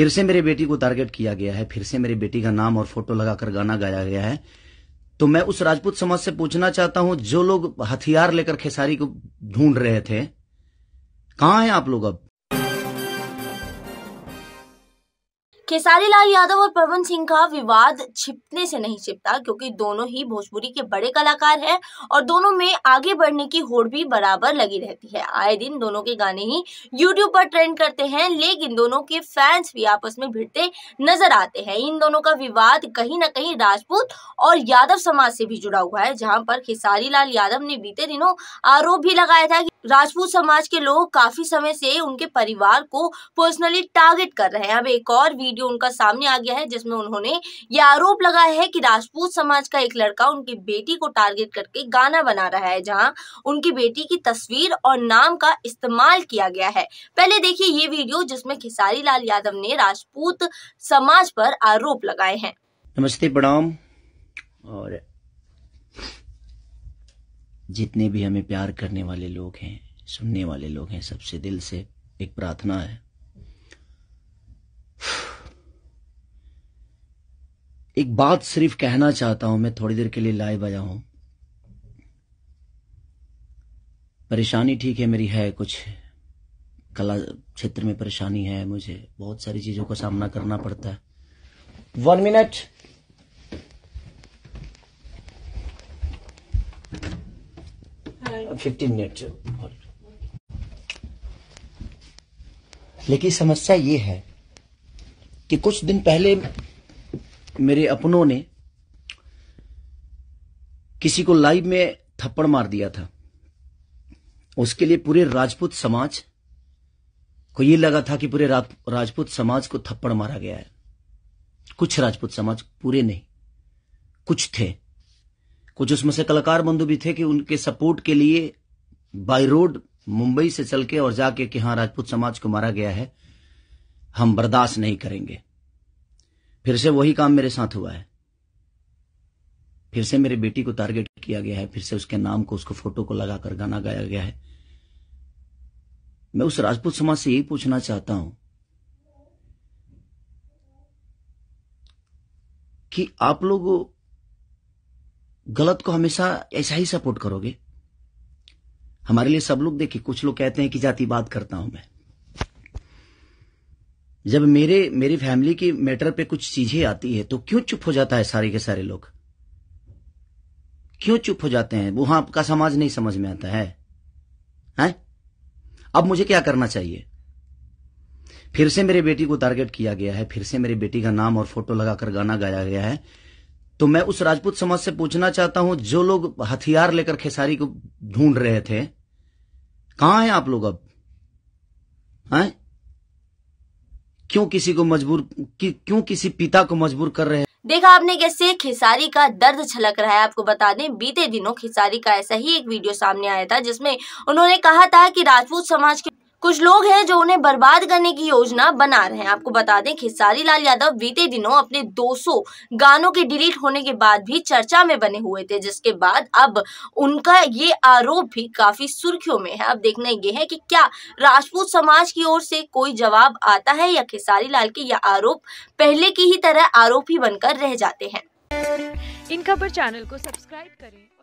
फिर से मेरे बेटी को टारगेट किया गया है फिर से मेरे बेटी का नाम और फोटो लगाकर गाना गाया गया है तो मैं उस राजपूत समाज से पूछना चाहता हूं जो लोग हथियार लेकर खेसारी को ढूंढ रहे थे कहां हैं आप लोग अब खेसारी लाल यादव और पवन सिंह का विवाद छिपने से नहीं छिपता क्योंकि दोनों ही भोजपुरी के बड़े कलाकार हैं और दोनों में आगे बढ़ने की होड़ भी बराबर लगी रहती है आए दिन दोनों के गाने ही यूट्यूब पर ट्रेंड करते हैं लेकिन दोनों के फैंस भी आपस में भिड़ते नजर आते हैं इन दोनों का विवाद कहीं ना कहीं राजपूत और यादव समाज से भी जुड़ा हुआ है जहाँ पर खेसारी लाल यादव ने बीते दिनों आरोप भी लगाया था राजपूत समाज के लोग काफी समय से उनके परिवार को पर्सनली टारगेट कर रहे हैं अब एक और वीडियो उनका सामने आ गया है जिसमें उन्होंने ये आरोप लगाया है कि राजपूत समाज का एक लड़का उनकी बेटी को टारगेट करके गाना बना रहा है जहां उनकी बेटी की तस्वीर और नाम का इस्तेमाल किया गया है पहले देखिए ये वीडियो जिसमें खेसारी लाल यादव ने राजपूत समाज पर आरोप लगाए हैं नमस्ते प्रणाम और जितने भी हमें प्यार करने वाले लोग हैं सुनने वाले लोग हैं सबसे दिल से एक प्रार्थना है एक बात सिर्फ कहना चाहता हूं मैं थोड़ी देर के लिए लाए बजा हूं परेशानी ठीक है मेरी है कुछ कला क्षेत्र में परेशानी है मुझे बहुत सारी चीजों का सामना करना पड़ता है वन मिनट फिफ्टीन मिनट लेकिन समस्या ये है कि कुछ दिन पहले मेरे अपनों ने किसी को लाइव में थप्पड़ मार दिया था उसके लिए पूरे राजपूत समाज को यह लगा था कि पूरे राजपूत समाज को थप्पड़ मारा गया है कुछ राजपूत समाज पूरे नहीं कुछ थे कुछ उसमें से कलाकार बंधु भी थे कि उनके सपोर्ट के लिए बाई रोड मुंबई से चल के और जाके कि हां राजपूत समाज को मारा गया है हम बर्दाश्त नहीं करेंगे फिर से वही काम मेरे साथ हुआ है फिर से मेरी बेटी को टारगेट किया गया है फिर से उसके नाम को उसको फोटो को लगाकर गाना गाया गया है मैं उस राजपूत समाज से यही पूछना चाहता हूं कि आप लोगों गलत को हमेशा ऐसा ही सपोर्ट करोगे हमारे लिए सब लोग देखे कुछ लोग कहते हैं कि जाति बात करता हूं मैं जब मेरे मेरी फैमिली की मैटर पे कुछ चीजें आती है तो क्यों चुप हो जाता है सारे के सारे लोग क्यों चुप हो जाते हैं वो हां आपका समाज नहीं समझ में आता है हैं? अब मुझे क्या करना चाहिए फिर से मेरे बेटी को टारगेट किया गया है फिर से मेरी बेटी का नाम और फोटो लगाकर गाना गाया गया है तो मैं उस राजपूत समाज से पूछना चाहता हूं जो लोग हथियार लेकर खेसारी को ढूंढ रहे थे कहां हैं आप लोग अब है क्यों किसी को मजबूर कि, क्यों किसी पिता को मजबूर कर रहे हैं देखा आपने कैसे खेसारी का दर्द छलक रहा है आपको बता दें बीते दिनों खेसारी का ऐसा ही एक वीडियो सामने आया था जिसमें उन्होंने कहा था कि राजपूत समाज के कुछ लोग हैं जो उन्हें बर्बाद करने की योजना बना रहे हैं आपको बता दें खेसारी लाल यादव बीते दिनों अपने 200 गानों के डिलीट होने के बाद भी चर्चा में बने हुए थे जिसके बाद अब उनका ये आरोप भी काफी सुर्खियों में है अब देखना यह है कि क्या राजपूत समाज की ओर से कोई जवाब आता है या खेसारी लाल के यह आरोप पहले की ही तरह आरोपी बनकर रह जाते हैं इन खबर चैनल को सब्सक्राइब करें